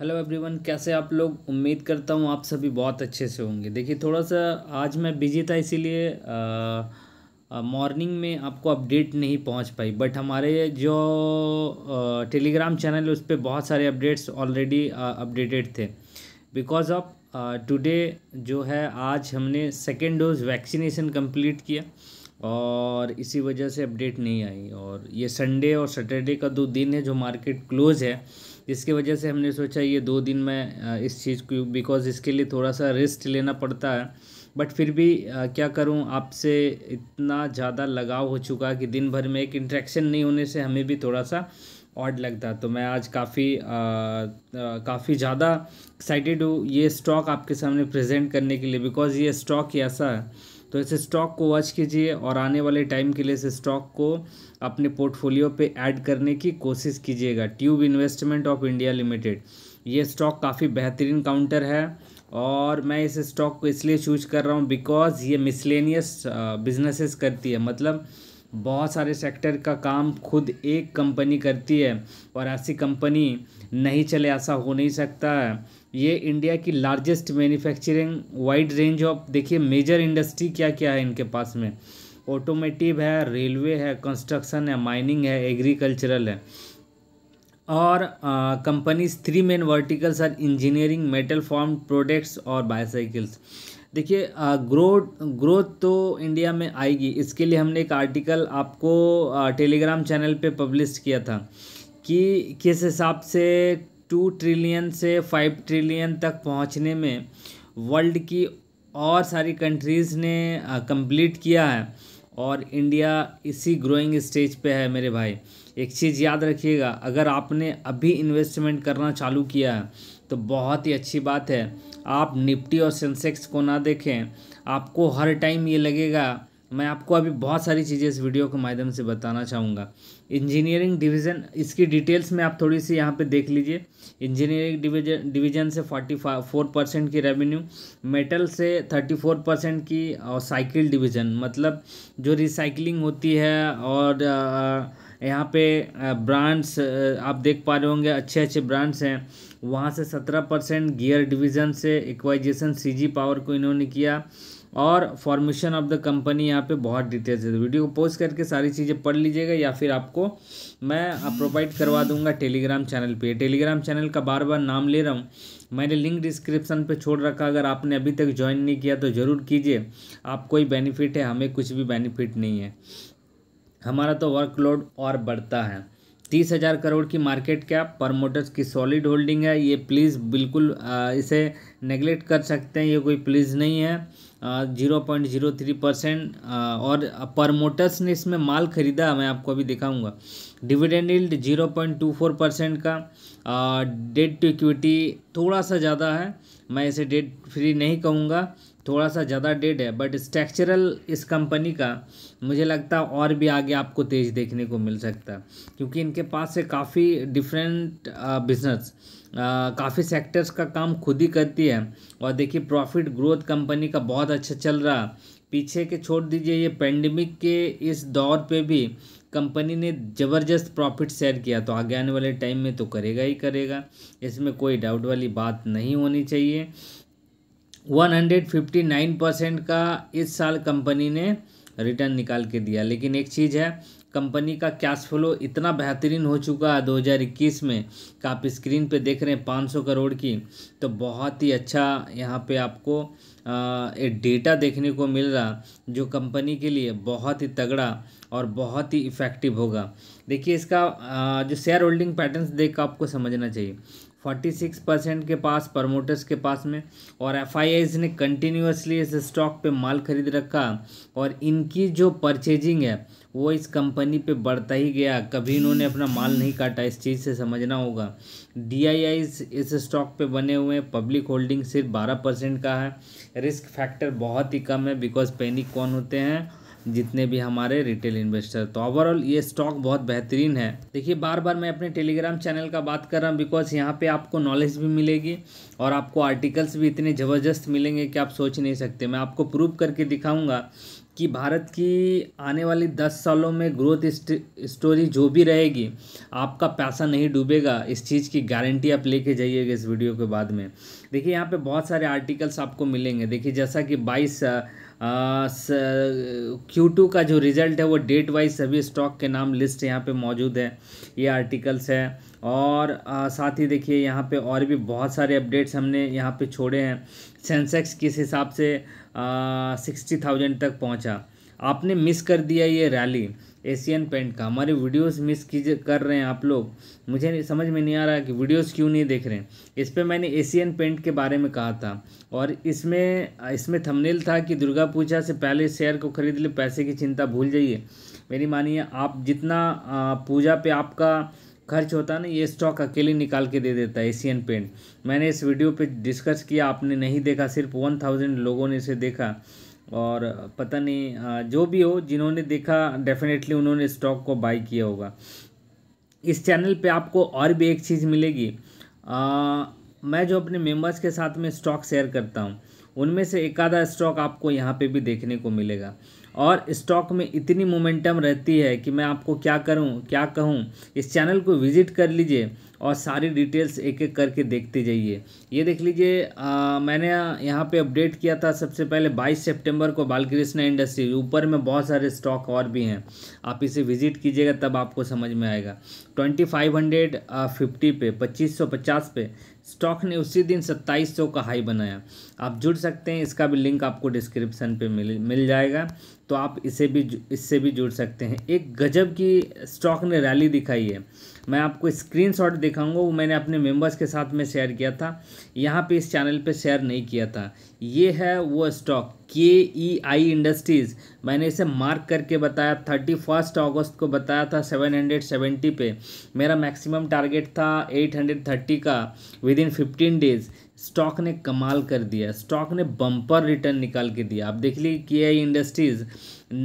hello everyone कैसे आप लोग उम्मीद करता हूँ आप सभी बहुत अच्छे से होंगे देखिए थोड़ा सा आज मैं बिजी था इसीलिए मॉर्निंग में आपको अपडेट नहीं पहुँच पाई बट हमारे जो टेलीग्राम चैनल है उस पर बहुत सारे अपडेट्स ऑलरेडी अपडेटेड थे बिकॉज ऑफ टुडे जो है आज हमने सेकेंड डोज वैक्सीनेशन कम्प्लीट किया और इसी वजह से अपडेट नहीं आई और ये संडे और सैटरडे का दो दिन है जो मार्केट क्लोज है जिसकी वजह से हमने सोचा ये दो दिन में इस चीज़ को बिकॉज़ इसके लिए थोड़ा सा रिस्ट लेना पड़ता है बट फिर भी क्या करूँ आपसे इतना ज़्यादा लगाव हो चुका कि दिन भर में एक इंट्रैक्शन नहीं होने से हमें भी थोड़ा सा ऑड लगता तो मैं आज काफ़ी काफ़ी ज़्यादा एक्साइटेड हूँ ये स्टॉक आपके सामने प्रेजेंट करने के लिए बिकॉज़ ये स्टॉक ही ऐसा है तो इस स्टॉक को वॉच कीजिए और आने वाले टाइम के लिए इस स्टॉक को अपने पोर्टफोलियो पे ऐड करने की कोशिश कीजिएगा Tube Investments of India Limited ये स्टॉक काफ़ी बेहतरीन काउंटर है और मैं इस स्टॉक को इसलिए चूज कर रहा हूँ बिकॉज ये मिसलेनियस बिजनेसेस करती है मतलब बहुत सारे सेक्टर का काम खुद एक कंपनी करती है और ऐसी कंपनी नहीं चले ऐसा हो नहीं सकता है ये इंडिया की largest manufacturing wide range of देखिए मेजर इंडस्ट्री क्या क्या है इनके पास में ऑटोमेटिव है रेलवे है कंस्ट्रक्शन है माइनिंग है एग्रीकल्चरल है और companies three main verticals are engineering metal form products और बायोसाइकिल्स देखिए ग्रोथ ग्रोथ तो इंडिया में आएगी इसके लिए हमने एक आर्टिकल आपको टेलीग्राम चैनल पे पब्लिश किया था कि किस हिसाब से टू ट्रिलियन से फाइव ट्रिलियन तक पहुंचने में वर्ल्ड की और सारी कंट्रीज़ ने कंप्लीट किया है और इंडिया इसी ग्रोइंग स्टेज पे है मेरे भाई एक चीज़ याद रखिएगा अगर आपने अभी इन्वेस्टमेंट करना चालू किया है तो बहुत ही अच्छी बात है आप निफ्टी और सेंसेक्स को ना देखें आपको हर टाइम ये लगेगा मैं आपको अभी बहुत सारी चीज़ें इस वीडियो के माध्यम से बताना चाहूँगा इंजीनियरिंग डिवीज़न इसकी डिटेल्स में आप थोड़ी सी यहाँ पे देख लीजिए इंजीनियरिंग डिवीजन डिवीजन से फोर्टी फोर परसेंट की रेवेन्यू मेटल से थर्टी फोर परसेंट की और साइकिल डिवीज़न मतलब जो रिसाइकलिंग होती है और यहाँ पे ब्रांड्स आप देख पा रहे होंगे अच्छे अच्छे ब्रांड्स हैं वहाँ से सत्रह परसेंट गियर डिवीज़न से इक्वाइजेशन सी पावर को इन्होंने किया और फॉर्मेशन ऑफ द कंपनी यहाँ पे बहुत डिटेल्स है वीडियो तो को पोस्ट करके सारी चीज़ें पढ़ लीजिएगा या फिर आपको मैं प्रोवाइड करवा दूंगा टेलीग्राम चैनल पे टेलीग्राम चैनल का बार बार नाम ले रहा हूँ मैंने लिंक डिस्क्रिप्शन पे छोड़ रखा अगर आपने अभी तक ज्वाइन नहीं किया तो ज़रूर कीजिए आपको ही बेनिफिट है हमें कुछ भी बेनिफिट नहीं है हमारा तो वर्कलोड और बढ़ता है तीस हज़ार करोड़ की मार्केट कैप प्रमोटर्स की सॉलिड होल्डिंग है ये प्लीज़ बिल्कुल इसे नेगलेक्ट कर सकते हैं ये कोई प्लीज़ नहीं है zero point zero three percent और प्रमोटर्स ने इसमें माल खरीदा मैं आपको अभी दिखाऊंगा dividend yield zero point two four percent का डेट टू इक्विटी थोड़ा सा ज़्यादा है मैं इसे डेट फ्री नहीं कहूँगा थोड़ा सा ज़्यादा डेड है बट स्ट्रक्चरल इस कंपनी का मुझे लगता है और भी आगे आपको तेज देखने को मिल सकता है क्योंकि इनके पास से काफ़ी डिफरेंट बिजनेस काफ़ी सेक्टर्स का काम खुद ही करती है और देखिए प्रॉफिट ग्रोथ कंपनी का बहुत अच्छा चल रहा पीछे के छोड़ दीजिए ये पेंडेमिक के इस दौर पे भी कंपनी ने ज़बरदस्त प्रॉफिट शेयर किया तो आगे आने वाले टाइम में तो करेगा ही करेगा इसमें कोई डाउट वाली बात नहीं होनी चाहिए 159 परसेंट का इस साल कंपनी ने रिटर्न निकाल के दिया लेकिन एक चीज़ है कंपनी का कैश फ्लो इतना बेहतरीन हो चुका है 2021 में का आप स्क्रीन पे देख रहे हैं 500 करोड़ की तो बहुत ही अच्छा यहाँ पे आपको एक डेटा देखने को मिल रहा जो कंपनी के लिए बहुत ही तगड़ा और बहुत ही इफ़ेक्टिव होगा देखिए इसका आ, जो शेयर होल्डिंग पैटर्न्स देख आपको समझना चाहिए फोर्टी सिक्स परसेंट के पास प्रमोटर्स के पास में और एफ ने कंटिन्यूसली इस स्टॉक पे माल खरीद रखा और इनकी जो परचेजिंग है वो इस कंपनी पे बढ़ता ही गया कभी इन्होंने अपना माल नहीं काटा इस चीज़ से समझना होगा डी इस स्टॉक पे बने हुए हैं पब्लिक होल्डिंग सिर्फ बारह परसेंट का है रिस्क फैक्टर बहुत ही कम है बिकॉज पैनिक कौन होते हैं जितने भी हमारे रिटेल इन्वेस्टर तो ओवरऑल ये स्टॉक बहुत बेहतरीन है देखिए बार बार मैं अपने टेलीग्राम चैनल का बात कर रहा हूँ बिकॉज यहाँ पे आपको नॉलेज भी मिलेगी और आपको आर्टिकल्स भी इतने ज़बरदस्त मिलेंगे कि आप सोच नहीं सकते मैं आपको प्रूव करके दिखाऊँगा कि भारत की आने वाली दस सालों में ग्रोथ स्टोरी जो भी रहेगी आपका पैसा नहीं डूबेगा इस चीज़ की गारंटी आप लेके जाइएगा इस वीडियो के बाद में देखिए यहाँ पे बहुत सारे आर्टिकल्स आपको मिलेंगे देखिए जैसा कि बाईस क्यू टू का जो रिजल्ट है वो डेट वाइज सभी स्टॉक के नाम लिस्ट यहाँ पे मौजूद है ये आर्टिकल्स है और आ, साथ ही देखिए यहाँ पे और भी बहुत सारे अपडेट्स हमने यहाँ पे छोड़े हैं सेंसेक्स किस हिसाब से सिक्सटी थाउजेंड तक पहुँचा आपने मिस कर दिया ये रैली एशियन पेंट का हमारे वीडियोस मिस कर रहे हैं आप लोग मुझे समझ में नहीं आ रहा कि वीडियोस क्यों नहीं देख रहे हैं इस पर मैंने एशियन पेंट के बारे में कहा था और इसमें इसमें थंबनेल था कि दुर्गा पूजा से पहले शेयर को खरीद ले पैसे की चिंता भूल जाइए मेरी मानिए आप जितना पूजा पर आपका खर्च होता ना ये स्टॉक अकेले निकाल के दे देता है एशियन पेंट मैंने इस वीडियो पे डिस्कस किया आपने नहीं देखा सिर्फ वन थाउजेंड लोगों ने इसे देखा और पता नहीं जो भी हो जिन्होंने देखा डेफिनेटली उन्होंने स्टॉक को बाई किया होगा इस चैनल पे आपको और भी एक चीज़ मिलेगी आ, मैं जो अपने मेंबर्स के साथ में स्टॉक शेयर करता हूँ उनमें से एक आधा स्टॉक आपको यहाँ पे भी देखने को मिलेगा और स्टॉक में इतनी मोमेंटम रहती है कि मैं आपको क्या करूं क्या कहूं इस चैनल को विजिट कर लीजिए और सारी डिटेल्स एक एक करके देखते जाइए ये देख लीजिए मैंने यहाँ पे अपडेट किया था सबसे पहले 22 सितंबर को बालकृष्णा इंडस्ट्री ऊपर में बहुत सारे स्टॉक और भी हैं आप इसे विजिट कीजिएगा तब आपको समझ में आएगा ट्वेंटी फाइव हंड्रेड फिफ्टी पे पच्चीस सौ पचास पे स्टॉक ने उसी दिन सत्ताईस सौ का हाई बनाया आप जुड़ सकते हैं इसका भी लिंक आपको डिस्क्रिप्सन पे मिल मिल जाएगा तो आप इसे भी इससे भी जुड़ सकते हैं एक गजब की स्टॉक ने रैली दिखाई है मैं आपको स्क्रीनशॉट दिखाऊंगा वो मैंने अपने मेंबर्स के साथ में शेयर किया था यहाँ पे इस चैनल पे शेयर नहीं किया था ये है वो स्टॉक के ई आई इंडस्ट्रीज़ मैंने इसे मार्क करके बताया थर्टी फर्स्ट अगस्त को बताया था सेवन हंड्रेड सेवेंटी पे मेरा मैक्सिमम टारगेट था एट हंड्रेड थर्टी का within fifteen days stock ने कमाल कर दिया स्टॉक ने बम्पर रिटर्न निकाल के दिया आप देख लीजिए के आई इंडस्ट्रीज़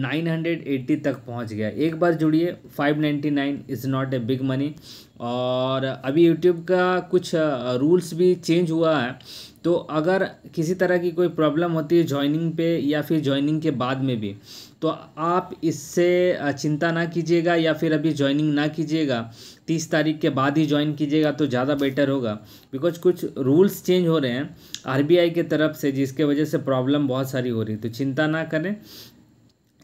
980 तक पहुंच गया एक बार जुड़िए 599 is not a big money और अभी यूट्यूब का कुछ रूल्स भी चेंज हुआ है तो अगर किसी तरह की कोई प्रॉब्लम होती है जॉइनिंग पे या फिर जॉइनिंग के बाद में भी तो आप इससे चिंता ना कीजिएगा या फिर अभी ज्वाइनिंग ना कीजिएगा तीस तारीख के बाद ही ज्वाइन कीजिएगा तो ज़्यादा बेटर होगा बिकॉज कुछ रूल्स चेंज हो रहे हैं आरबीआई के तरफ से जिसके वजह से प्रॉब्लम बहुत सारी हो रही है तो चिंता ना करें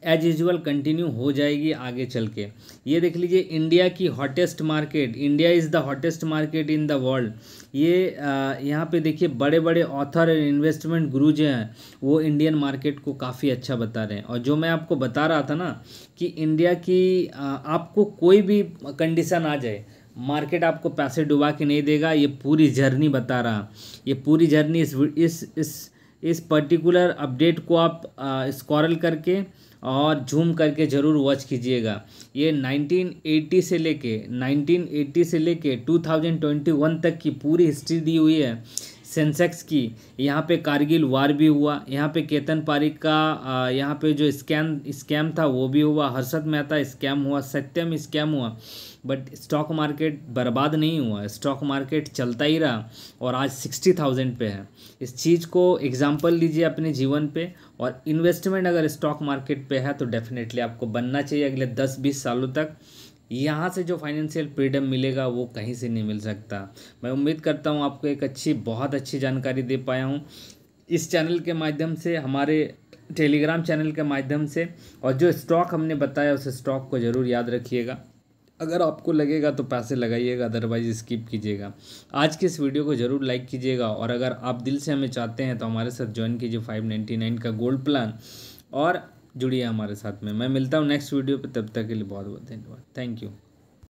एज यूजल कंटिन्यू हो जाएगी आगे चल के ये देख लीजिए इंडिया की hottest market India is the hottest market in the world ये यहाँ पे देखिए बड़े बड़े ऑथर एंड इन्वेस्टमेंट गुरु जो हैं वो इंडियन मार्केट को काफ़ी अच्छा बता रहे हैं और जो मैं आपको बता रहा था ना कि इंडिया की आ, आपको कोई भी कंडीशन आ जाए मार्केट आपको पैसे डुबा के नहीं देगा ये पूरी जर्नी बता रहा ये पूरी जर्नी इस इस इस इस पर्टिकुलर अपडेट को आप स्कॉरल करके और जूम करके ज़रूर वॉच कीजिएगा ये 1980 से लेके 1980 से लेके 2021 तक की पूरी हिस्ट्री दी हुई है सेंसेक्स की यहाँ पे कारगिल वार भी हुआ यहाँ पे केतन पारिक का यहाँ पे जो स्कैम स्कैम था वो भी हुआ हर्षद मेहता स्कैम हुआ सत्यम स्कैम हुआ बट स्टॉक मार्केट बर्बाद नहीं हुआ स्टॉक मार्केट चलता ही रहा और आज सिक्सटी थाउजेंड पे है इस चीज़ को एग्जाम्पल लीजिए अपने जीवन पे और इन्वेस्टमेंट अगर स्टॉक मार्केट पे है तो डेफिनेटली आपको बनना चाहिए अगले दस बीस सालों तक यहाँ से जो फाइनेंशियल फ्रीडम मिलेगा वो कहीं से नहीं मिल सकता मैं उम्मीद करता हूँ आपको एक अच्छी बहुत अच्छी जानकारी दे पाया हूँ इस चैनल के माध्यम से हमारे टेलीग्राम चैनल के माध्यम से और जो स्टॉक हमने बताया उस स्टॉक को ज़रूर याद रखिएगा अगर आपको लगेगा तो पैसे लगाइएगा अदरवाइज स्किप कीजिएगा आज के इस वीडियो को ज़रूर लाइक कीजिएगा और अगर आप दिल से हमें चाहते हैं तो हमारे साथ ज्वाइन कीजिए फाइव नाइन्टी नाइन का गोल्ड प्लान और जुड़िए हमारे साथ में मैं मिलता हूँ नेक्स्ट वीडियो पे तब तक के लिए बहुत बहुत धन्यवाद थैंक यू